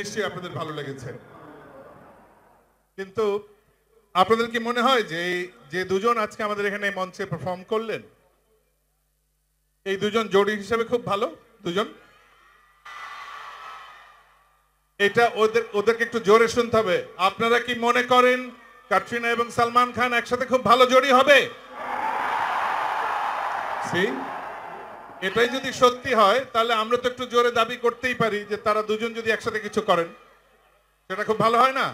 নিশ্চয়ই আপনাদের ভালো লেগেছে কিন্তু আপনাদের কি মনে হয় যে যে দুজন আজকে আমাদের এখানে মঞ্চে পারফর্ম করলেন এই দুজন জোড়ি হিসেবে খুব ভালো দুজন এটা ওদের ওদেরকে একটু জোরে শুনতে হবে আপনারা কি মনে করেন কাটরিনা এবং সালমান খান একসাথে খুব ভালো জোড়ি হবে See? এটাই যদি সত্যি হয় তাহলে আমরা তো একটু জোরে দাবি করতেই পারি যে তারা দুজন যদি একসাথে কিছু করেন সেটা খুব ভালো হয় না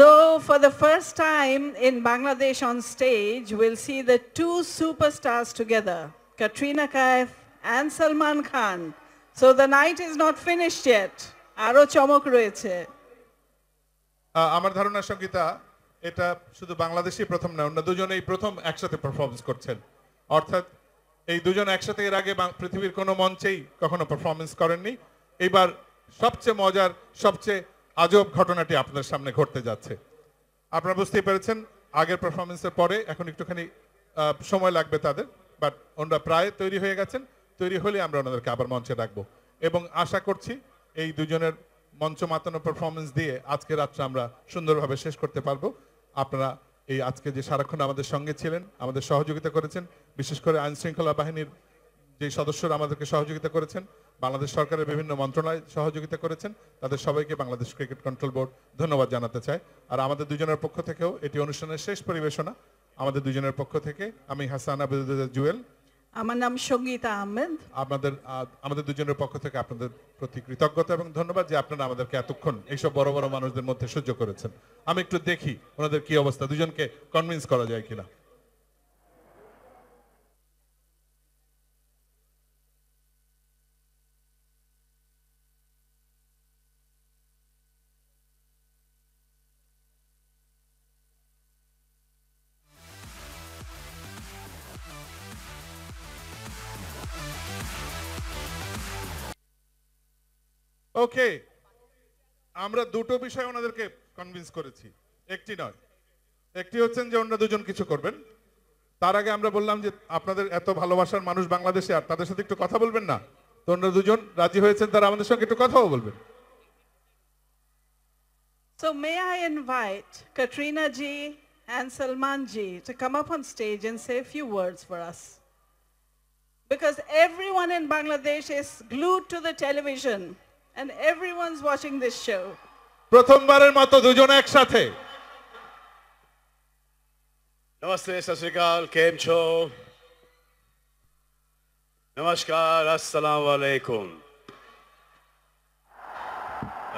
So, for the first time in Bangladesh on stage, we'll see the two superstars together, Katrina Kaif and Salman Khan. So, the night is not finished yet. Aro chomok royeche. আমার ধারণা সঙ্গীতা এটা শুধু বাংলাদেশই প্রথম না অন্য দুজনেই প্রথম একসাথে পারফরমেন্স করছেন অর্থাৎ এই দুজন একসাথে এর আগে পৃথিবীর কোনো মঞ্চেই কখনো পারফরমেন্স করেননি এইবার সবচেয়ে মজার সবচেয়ে আজব ঘটনাটি আপনাদের সামনে ঘটতে যাচ্ছে আপনারা বুঝতেই পেরেছেন আগের পারফরমেন্সের পরে এখন একটুখানি সময় লাগবে তাদের বাট ওনারা প্রায় তৈরি হয়ে গেছেন তৈরি হলে আমরা ওনাদেরকে আবার মঞ্চে রাখবো এবং আশা করছি এই দুজনের মঞ্চ মাতানো পারফরমেন্স দিয়ে আজকে রাত্রে আমরা সুন্দরভাবে শেষ করতে পারবো আপনারা এই আজকে যে সারাক্ষণ আমাদের সঙ্গে ছিলেন আমাদের সহযোগিতা করেছেন বিশেষ করে আইন শৃঙ্খলা বাহিনীর যে সদস্যরা আমাদেরকে সহযোগিতা করেছেন বাংলাদেশ সরকারের বিভিন্ন মন্ত্রণালয় সহযোগিতা করেছেন তাদের সবাইকে বাংলাদেশ ক্রিকেট কন্ট্রোল বোর্ড ধন্যবাদ জানাতে চায় আর আমাদের দুজনের পক্ষ থেকেও এটি অনুষ্ঠানের শেষ পরিবেশনা আমাদের দুজনের পক্ষ থেকে আমি হাসান আবুদুল্লাহ জুয়েল আমার নাম সঙ্গীতা আহমেদ আমাদের আমাদের দুজনের পক্ষ থেকে আপনাদের প্রতি কৃতজ্ঞতা এবং ধন্যবাদ যে আপনারা আমাদেরকে এতক্ষণ এইসব বড় বড় মানুষদের মধ্যে সহ্য করেছেন আমি একটু দেখি ওনাদের কি অবস্থা দুজনকে কনভিন্স করা যায় কিনা ওকে আমরা দুটো বিষয় ওনাদেরকে কনভিন্স করেছি একটি নয় একটি হচ্ছেন যে ওনারা দুজন কিছু করবেন তার আগে আমরা বললাম যে আপনাদের এত ভালোবাসার মানুষ বাংলাদেশে আর তাদের সাথে একটু কথা বলবেন না তো ওনারা দুজন রাজি হয়েছেন তারা আমাদের সঙ্গে একটু কথাও বলবেন So may I invite Katrina ji and Salman ji to come up on stage and say a few words for us. Because everyone in Bangladesh is glued to the television. And everyone's watching this show. প্রথমবারের মতো দুজন একসাথে নমস্তে সসরিকাল কেম છો নমস্কার আসসালামু আলাইকুম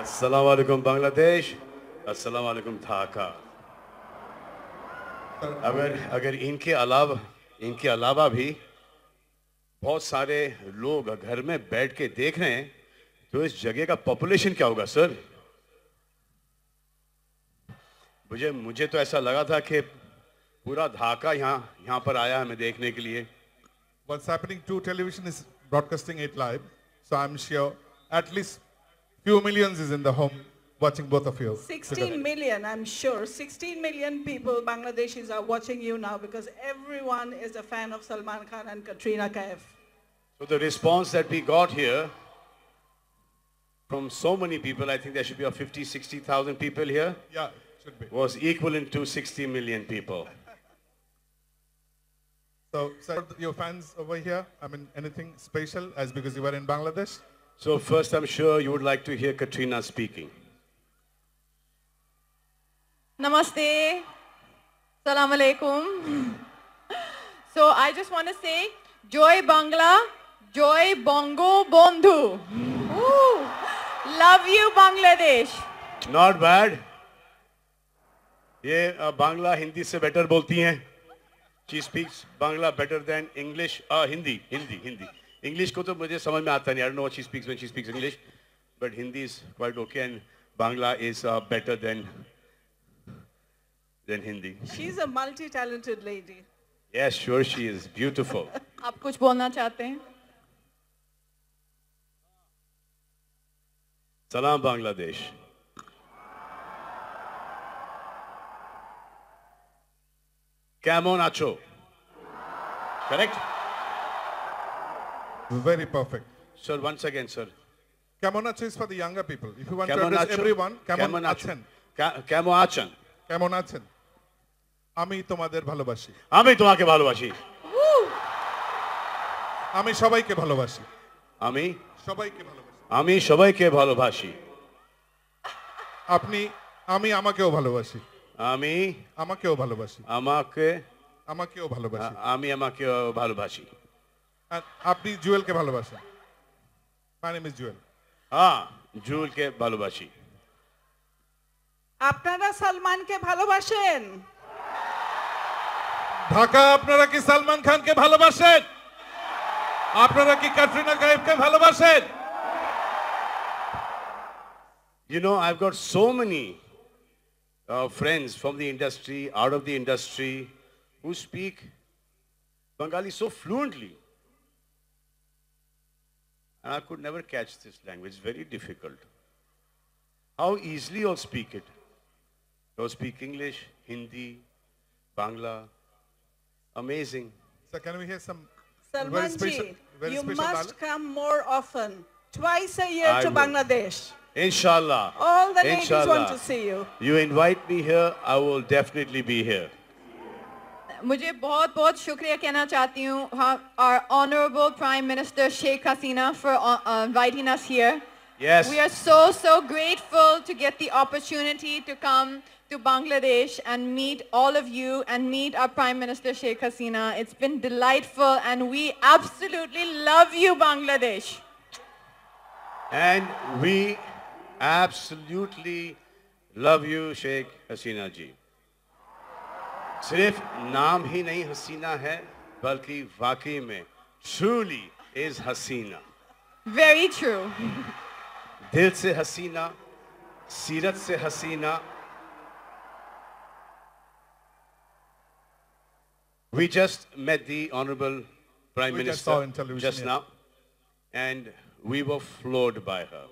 আসসালামু আলাইকুম বাংলাদেশ अस्सलाम वालेकुम ढाका अगर अगर इनके अलावा इनके अलावा भी बहुत सारे लोग घर में बैठ के देख रहे हैं तो इस जगह का पॉपुलेशन क्या होगा सर मुझे मुझे तो ऐसा लगा था कि पूरा धाका यहाँ यहाँ पर आया हमें देखने के लिए What's happening to television is broadcasting it live, so I'm sure at least few millions is in the home watching both of you. 16 together. million, I'm sure. 16 million people, Bangladeshis, are watching you now because everyone is a fan of Salman Khan and Katrina Kaif. So the response that we got here from so many people, I think there should be a 50, 60,000 people here. Yeah, should be. Was equivalent to 60 million people. so, sir, your fans over here, I mean, anything special as because you were in Bangladesh? So first, I'm sure you would like to hear Katrina speaking. Namaste. Salam alaikum. so I just want to say, Joy Bangla, Joy Bongo Bondhu. Ooh. Love you Bangladesh not bad ये बांग्ला हिंदी से better बोलती हैं she speaks Bangla better than English Hindi Hindi Hindi English को तो मुझे समझ में आता नहीं I know she speaks when she speaks English but Hindi is quite okay and Bangla is better than than Hindi she is a multi talented lady yes sure she is beautiful आप कुछ बोलना चाहते हैं সালাম বাংলাদেশ কেমন আছো correct Very perfect. Sir, once again, sir. কেমন আছো is for the younger people. If you want to address everyone, কেমন আছেন? কেমন আছেন? কেমন আছেন? আমি তোমাদের ভালোবাসি। আমি তোমাকে ভালোবাসি। আমি সবাইকে ভালোবাসি। আমি সবাইকে ভালোবাসি। আমি সবাইকে ভালোবাসি আপনি আমি আমাকেও ভালোবাসি আমি আমাকেও ভালোবাসি আমাকে আমাকেও ভালোবাসি আমি আমাকেও ভালোবাসি আপনি জুয়েলকে ভালোবাসেন মাই নেম ইজ জুয়েল হ্যাঁ জুয়েলকে ভালোবাসি আপনারা সালমানকে ভালোবাসেন ঢাকা আপনারা কি সালমান খানকে ভালোবাসেন আপনারা কি ক্যাটরিনা কাইফকে ভালোবাসেন You know, I've got so many uh, friends from the industry, out of the industry, who speak Bengali so fluently. And I could never catch this language. It's very difficult. How easily you speak it. You speak English, Hindi, Bangla. Amazing. So can we hear some Salmanji, you must dialogue? come more often. Twice a year I to will. Bangladesh. Inshallah. All the ladies want to see you. You invite me here, I will definitely be here. मुझे बहुत बहुत शुक्रिया कहना चाहती हूँ our honorable Prime Minister Sheikh Hasina for uh, uh, inviting us here. Yes. We are so, so grateful to get the opportunity to come to Bangladesh and meet all of you and meet our Prime Minister Sheikh Hasina. It's been delightful and we absolutely love you, Bangladesh. And we absolutely love you Sheikh Hasina ji. Sirf naam hi nahi hasina hai, balki वाकई में truly is hasina. Very true. Dil se hasina, sirat se hasina. We just met the Honorable Prime we Minister just, just now and we were floored by her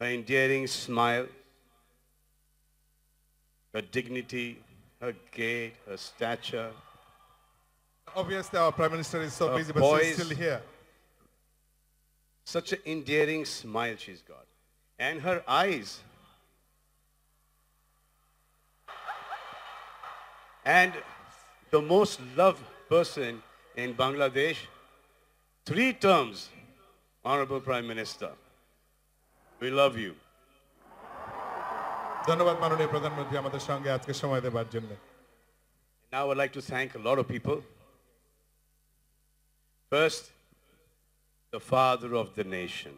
her endearing smile, her dignity, her gait, her stature. Obviously, our Prime Minister is so busy, but voice, she's still here. Such an endearing smile she's got. And her eyes. And the most loved person in Bangladesh, three terms, Honorable Prime Minister. We love you. ধন্যবাদ মাননীয় প্রধানমন্ত্রী আমাদের সঙ্গে আজকে সময় জন্য Now I'd like to thank a lot of people. First, the father of the nation.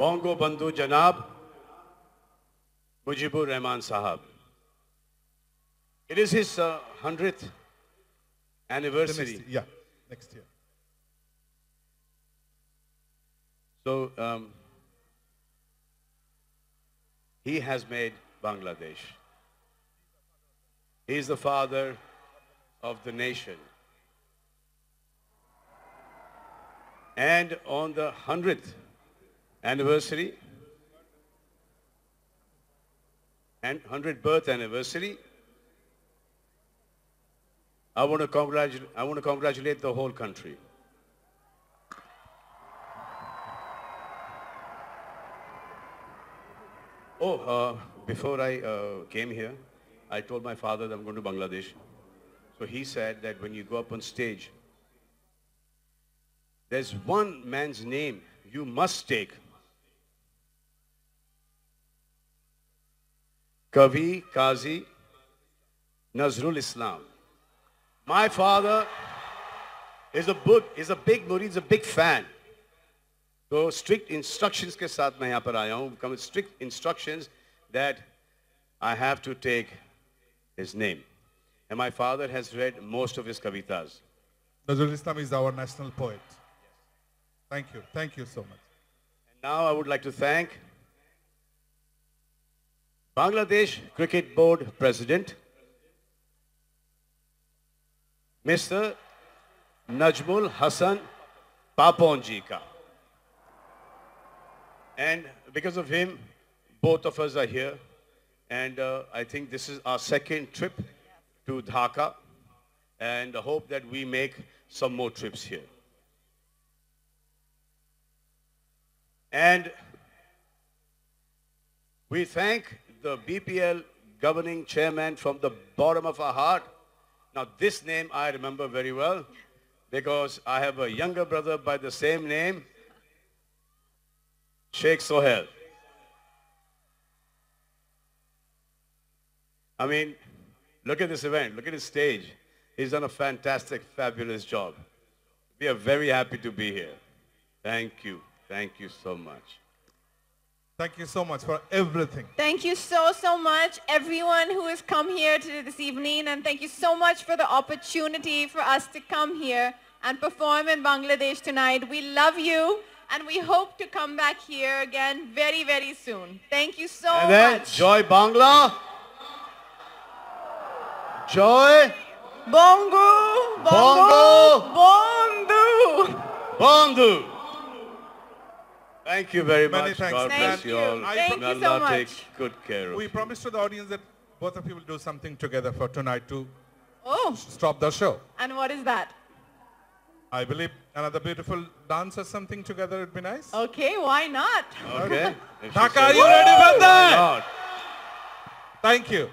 Bongo Bandhu Janab Mujibur Rahman Sahab. It is his uh, 100th anniversary. Next, yeah, next year. So um, he has made Bangladesh. He is the father of the nation. And on the 100th anniversary and 100th birth anniversary, I want to congratulate, I want to congratulate the whole country. Oh, uh, before I uh, came here, I told my father that I'm going to Bangladesh. So he said that when you go up on stage, there's one man's name you must take. Kavi Kazi Nazrul Islam. My father is a book, is a big murid, is a big fan. So strict instructions. के साथ मैं यहाँ पर आया हूँ come strict instructions that I have to his name. And my father has read most of his kavitas. Nazrul Islam is our national poet. Thank you. Thank you so much. And now I would like to thank Bangladesh Cricket Board President, Mr. Najmul Hassan Paponji and because of him, both of us are here. And uh, I think this is our second trip to Dhaka. And I hope that we make some more trips here. And we thank the BPL governing chairman from the bottom of our heart. Now, this name I remember very well because I have a younger brother by the same name Sheikh Sohail. I mean, look at this event. Look at his stage. He's done a fantastic, fabulous job. We are very happy to be here. Thank you. Thank you so much. Thank you so much for everything. Thank you so, so much, everyone who has come here today this evening. And thank you so much for the opportunity for us to come here and perform in Bangladesh tonight. We love you and we hope to come back here again very, very soon. Thank you so and then, much. Joy Bangla. Joy. Bongo. Bongo. Bondu. Bondu. Thank you very Many much. Thanks. God bless you. you all. Thank you so much. Take good care we promise to the audience that both of you will do something together for tonight to oh. stop the show. And what is that? I believe Another beautiful dance or something together would be nice. Okay, why not? Okay. Dhaka, are you ready for that? Thank you.